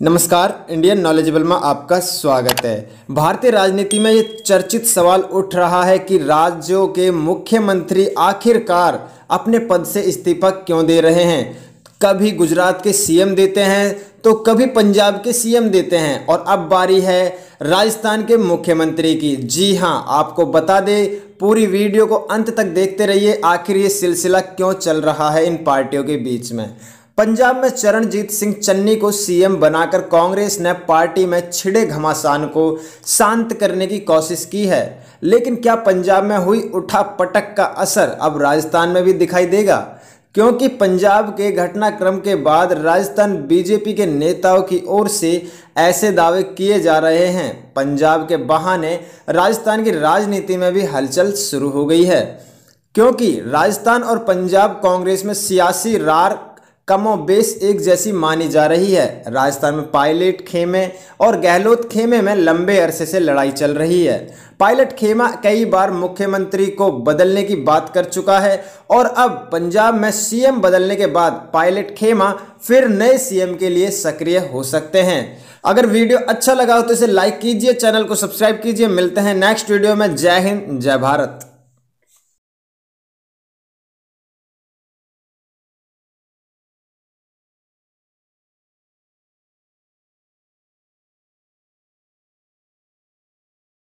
नमस्कार Indian knowledgeable में आपका स्वागत है भारतीय राजनीति में ये चर्चित सवाल उठ रहा है कि राज्यों के मुख्यमंत्री आखिरकार अपने पद से इस्तीफा क्यों दे रहे हैं कभी गुजरात के सीएम देते हैं तो कभी पंजाब के सीएम देते हैं और अब बारी है राजस्थान के मुख्यमंत्री की जी हाँ आपको बता दें पूरी वीडियो को अंत तक देखते रहिए आखिर ये सिलसिला क्यों चल रहा है इन पार्टियों के बीच में पंजाब में चरणजीत सिंह चन्नी को सीएम बनाकर कांग्रेस ने पार्टी में छिड़े घमासान को शांत करने की कोशिश की है लेकिन क्या पंजाब में हुई उठा पटक का असर अब राजस्थान में भी दिखाई देगा क्योंकि पंजाब के घटनाक्रम के बाद राजस्थान बीजेपी के नेताओं की ओर से ऐसे दावे किए जा रहे हैं पंजाब के बहाने राजस्थान की राजनीति में भी हलचल शुरू हो गई है क्योंकि राजस्थान और पंजाब कांग्रेस में सियासी रार कमो बेस एक जैसी मानी जा रही है राजस्थान में पायलट खेमे और गहलोत खेमे में लंबे अरसे से लड़ाई चल रही है पायलट खेमा कई बार मुख्यमंत्री को बदलने की बात कर चुका है और अब पंजाब में सीएम बदलने के बाद पायलट खेमा फिर नए सीएम के लिए सक्रिय हो सकते हैं अगर वीडियो अच्छा लगा हो तो इसे लाइक कीजिए चैनल को सब्सक्राइब कीजिए मिलते हैं नेक्स्ट वीडियो में जय हिंद जय भारत